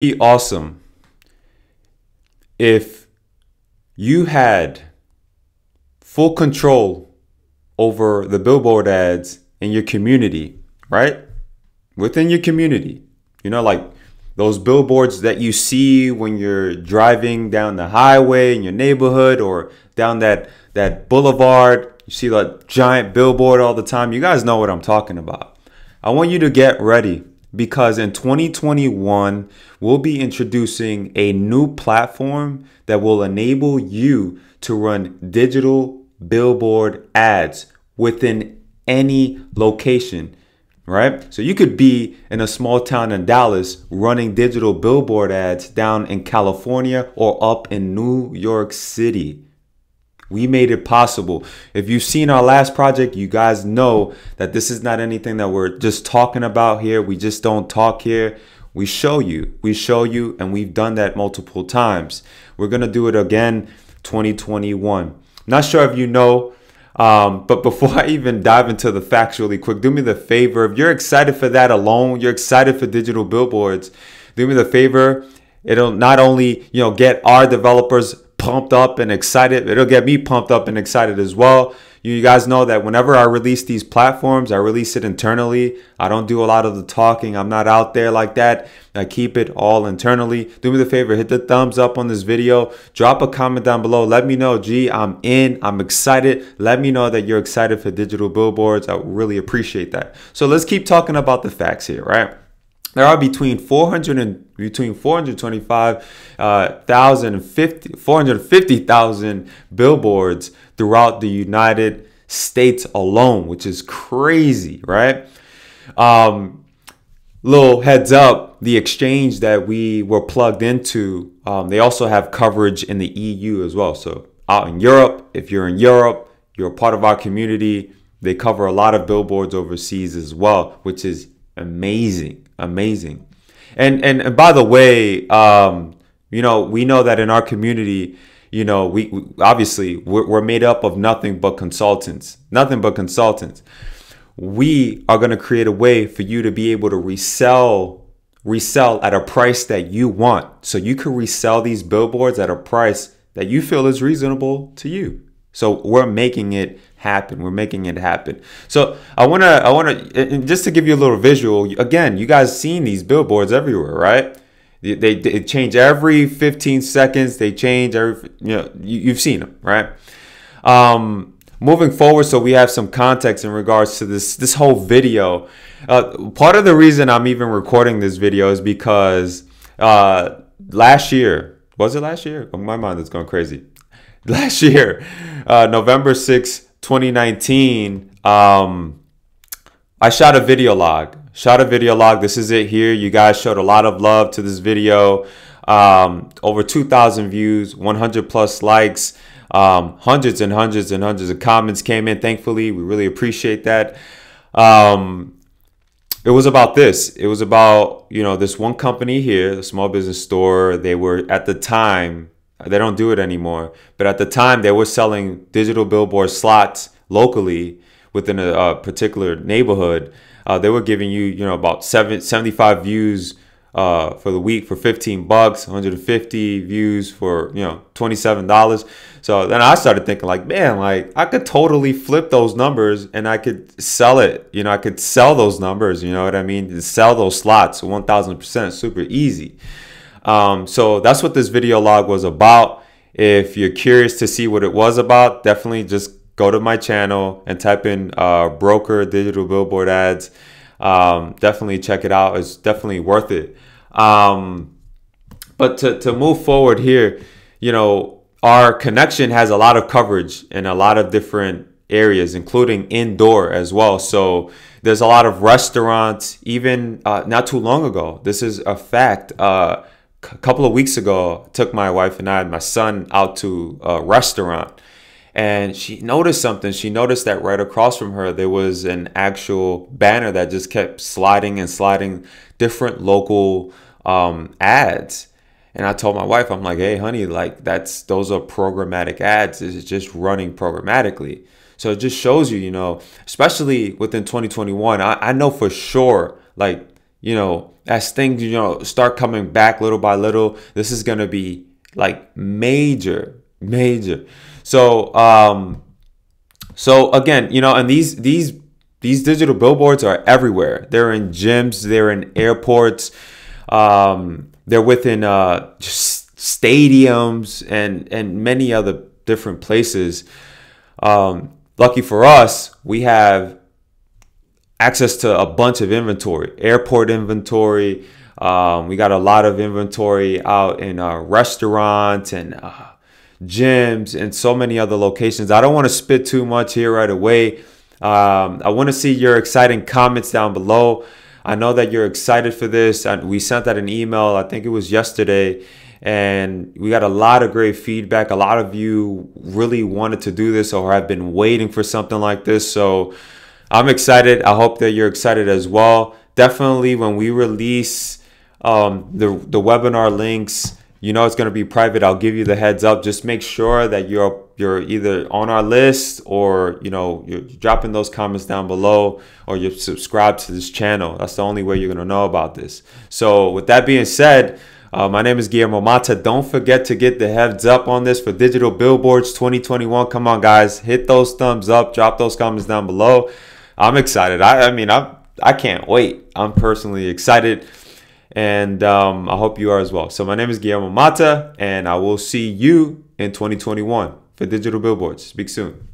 be awesome if you had full control over the billboard ads in your community, right? Within your community. You know, like those billboards that you see when you're driving down the highway in your neighborhood or down that that boulevard, you see that giant billboard all the time. You guys know what I'm talking about. I want you to get ready because in 2021, we'll be introducing a new platform that will enable you to run digital billboard ads within any location, right? So you could be in a small town in Dallas running digital billboard ads down in California or up in New York City. We made it possible. If you've seen our last project, you guys know that this is not anything that we're just talking about here. We just don't talk here. We show you. We show you, and we've done that multiple times. We're going to do it again 2021. Not sure if you know, um, but before I even dive into the facts really quick, do me the favor. If you're excited for that alone, you're excited for digital billboards, do me the favor. It'll not only you know get our developers pumped up and excited. It'll get me pumped up and excited as well. You guys know that whenever I release these platforms, I release it internally. I don't do a lot of the talking. I'm not out there like that. I keep it all internally. Do me the favor, hit the thumbs up on this video. Drop a comment down below. Let me know, gee, I'm in. I'm excited. Let me know that you're excited for digital billboards. I really appreciate that. So let's keep talking about the facts here, right? there are between 400 and between 425,000 uh, 450,000 billboards throughout the United States alone, which is crazy, right? Um, little heads up the exchange that we were plugged into, um, they also have coverage in the EU as well. So, out in Europe, if you're in Europe, you're part of our community, they cover a lot of billboards overseas as well, which is amazing amazing. And and, and by the way, um, you know, we know that in our community, you know, we, we obviously we're, we're made up of nothing but consultants, nothing but consultants. We are going to create a way for you to be able to resell resell at a price that you want. So you can resell these billboards at a price that you feel is reasonable to you. So we're making it happen. We're making it happen. So I wanna, I wanna, just to give you a little visual. Again, you guys seen these billboards everywhere, right? They, they, they change every 15 seconds. They change every, you know, you, you've seen them, right? Um, moving forward, so we have some context in regards to this this whole video. Uh, part of the reason I'm even recording this video is because uh, last year was it last year? my mind is going crazy. Last year, uh, November 6th, 2019, um, I shot a video log. Shot a video log. This is it here. You guys showed a lot of love to this video. Um, over 2,000 views, 100 plus likes, um, hundreds and hundreds and hundreds of comments came in. Thankfully, we really appreciate that. Um, it was about this. It was about you know this one company here, the small business store. They were at the time they don't do it anymore. But at the time, they were selling digital billboard slots locally within a, a particular neighborhood. Uh, they were giving you, you know, about seven, 75 views uh, for the week for 15 bucks, 150 views for, you know, $27. So then I started thinking like, man, like I could totally flip those numbers and I could sell it. You know, I could sell those numbers, you know what I mean? And sell those slots 1000% super easy. Um, so that's what this video log was about. If you're curious to see what it was about, definitely just go to my channel and type in uh, broker digital billboard ads. Um, definitely check it out. It's definitely worth it. Um, but to, to move forward here, you know, our connection has a lot of coverage in a lot of different areas, including indoor as well. So there's a lot of restaurants, even uh, not too long ago. This is a fact. Uh, a couple of weeks ago, took my wife and I and my son out to a restaurant, and she noticed something. She noticed that right across from her there was an actual banner that just kept sliding and sliding different local um, ads. And I told my wife, I'm like, hey, honey, like that's those are programmatic ads. it just running programmatically. So it just shows you, you know, especially within 2021, I, I know for sure, like you know, as things, you know, start coming back little by little, this is going to be like major, major. So, um, so again, you know, and these, these, these digital billboards are everywhere. They're in gyms, they're in airports, um, they're within uh, just stadiums and and many other different places. Um, lucky for us, we have access to a bunch of inventory, airport inventory. Um, we got a lot of inventory out in uh, restaurants and uh, gyms and so many other locations. I don't want to spit too much here right away. Um, I want to see your exciting comments down below. I know that you're excited for this. I, we sent out an email, I think it was yesterday, and we got a lot of great feedback. A lot of you really wanted to do this or have been waiting for something like this. So, I'm excited. I hope that you're excited as well. Definitely when we release um, the, the webinar links, you know it's going to be private. I'll give you the heads up. Just make sure that you're you're either on our list or you know you're dropping those comments down below or you're subscribed to this channel. That's the only way you're going to know about this. So with that being said, uh, my name is Guillermo Mata. Don't forget to get the heads up on this for Digital Billboards 2021. Come on, guys, hit those thumbs up, drop those comments down below. I'm excited. I, I mean, I'm I i can not wait. I'm personally excited, and um, I hope you are as well. So my name is Guillermo Mata, and I will see you in 2021 for Digital Billboards. Speak soon.